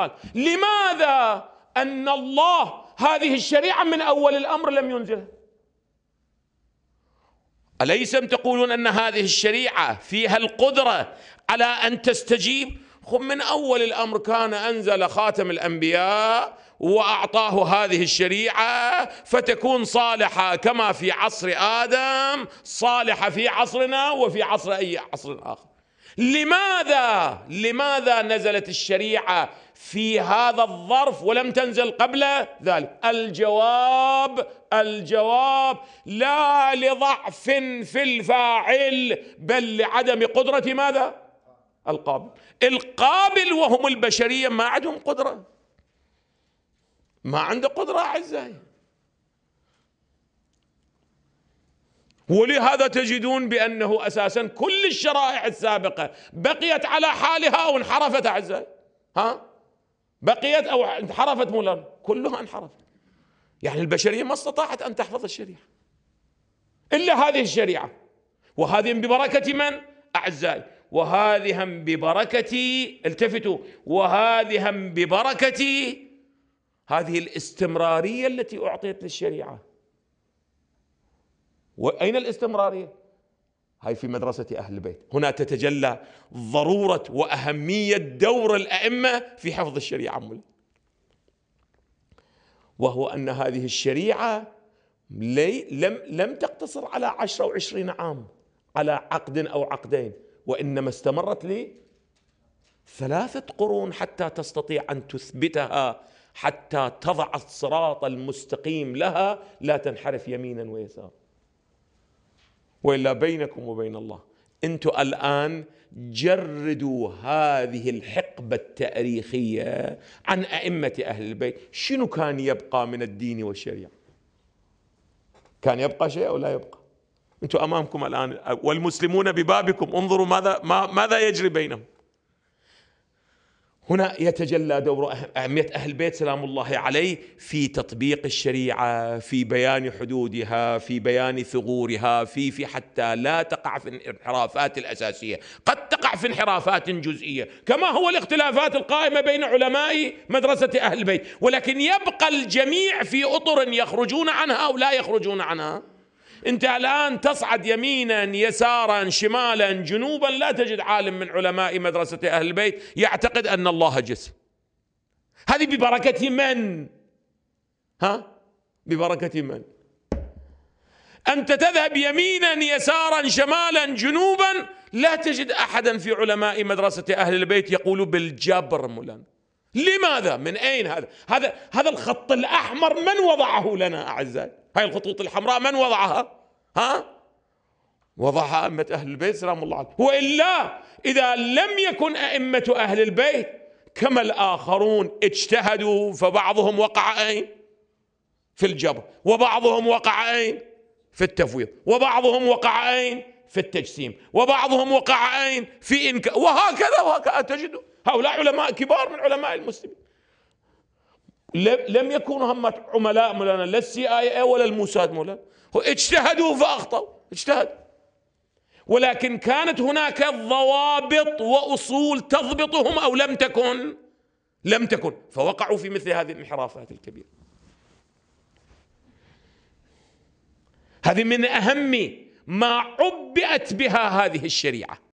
قال لماذا أن الله هذه الشريعة من أول الأمر لم ينزلها أليسم تقولون أن هذه الشريعة فيها القدرة على أن تستجيب خب من أول الأمر كان أنزل خاتم الأنبياء وأعطاه هذه الشريعة فتكون صالحة كما في عصر آدم صالحة في عصرنا وفي عصر أي عصر آخر لماذا لماذا نزلت الشريعه في هذا الظرف ولم تنزل قبل ذلك الجواب الجواب لا لضعف في الفاعل بل لعدم قدره ماذا القابل القابل وهم البشريه ما عندهم قدره ما عنده قدره اعزائي ولهذا تجدون بأنه أساسا كل الشرائع السابقة بقيت على حالها أو انحرفت أعزائي ها بقيت أو انحرفت مولا كلها انحرفت يعني البشرية ما استطاعت أن تحفظ الشريعة إلا هذه الشريعة وهذه ببركة من؟ أعزائي وهذه هم ببركة التفتوا وهذه هم ببركة هذه الاستمرارية التي أعطيت للشريعة وأين الاستمرارية هاي في مدرسة أهل البيت هنا تتجلى ضرورة وأهمية دور الأئمة في حفظ الشريعة مولى وهو أن هذه الشريعة لم, لم تقتصر على او 20 عام على عقد أو عقدين وإنما استمرت لي ثلاثة قرون حتى تستطيع أن تثبتها حتى تضع الصراط المستقيم لها لا تنحرف يمينا ويسارا والا بينكم وبين الله انتم الان جردوا هذه الحقبه التاريخيه عن ائمه اهل البيت، شنو كان يبقى من الدين والشريعه؟ كان يبقى شيء او لا يبقى؟ انتم امامكم الان والمسلمون ببابكم انظروا ماذا ماذا يجري بينهم هنا يتجلى دور أه- أهمية أهل البيت سلام الله عليه في تطبيق الشريعة في بيان حدودها في بيان ثغورها في في حتى لا تقع في الانحرافات الأساسية قد تقع في انحرافات جزئية كما هو الاختلافات القائمة بين علماء مدرسة أهل البيت ولكن يبقى الجميع في أطر يخرجون عنها أو لا يخرجون عنها أنت الآن تصعد يمينا يسارا شمالا جنوبا لا تجد عالم من علماء مدرسة أهل البيت يعتقد أن الله جسم هذه ببركة من؟ ها؟ ببركة من؟ أنت تذهب يمينا يسارا شمالا جنوبا لا تجد أحدا في علماء مدرسة أهل البيت يقول بالجبر مولانا لماذا؟ من أين هذا؟ هذا هذا الخط الأحمر من وضعه لنا أعزائي؟ هاي الخطوط الحمراء من وضعها ها وضعها أئمة أهل البيت سلام الله عليهم وإلا إذا لم يكن أئمة أهل البيت كما الآخرون اجتهدوا فبعضهم وقع أين في الجبر وبعضهم وقع أين في التفويض وبعضهم وقع أين في التجسيم وبعضهم وقع أين في إنكار وهكذا وهكذا تجد هؤلاء علماء كبار من علماء المسلمين لم يكونوا هم عملاء مولانا لا السي اي اي ولا الموساد مولانا اجتهدوا فاخطأوا اجتهدوا ولكن كانت هناك ضوابط واصول تضبطهم او لم تكن لم تكن فوقعوا في مثل هذه الانحرافات الكبيره هذه من اهم ما عبئت بها هذه الشريعه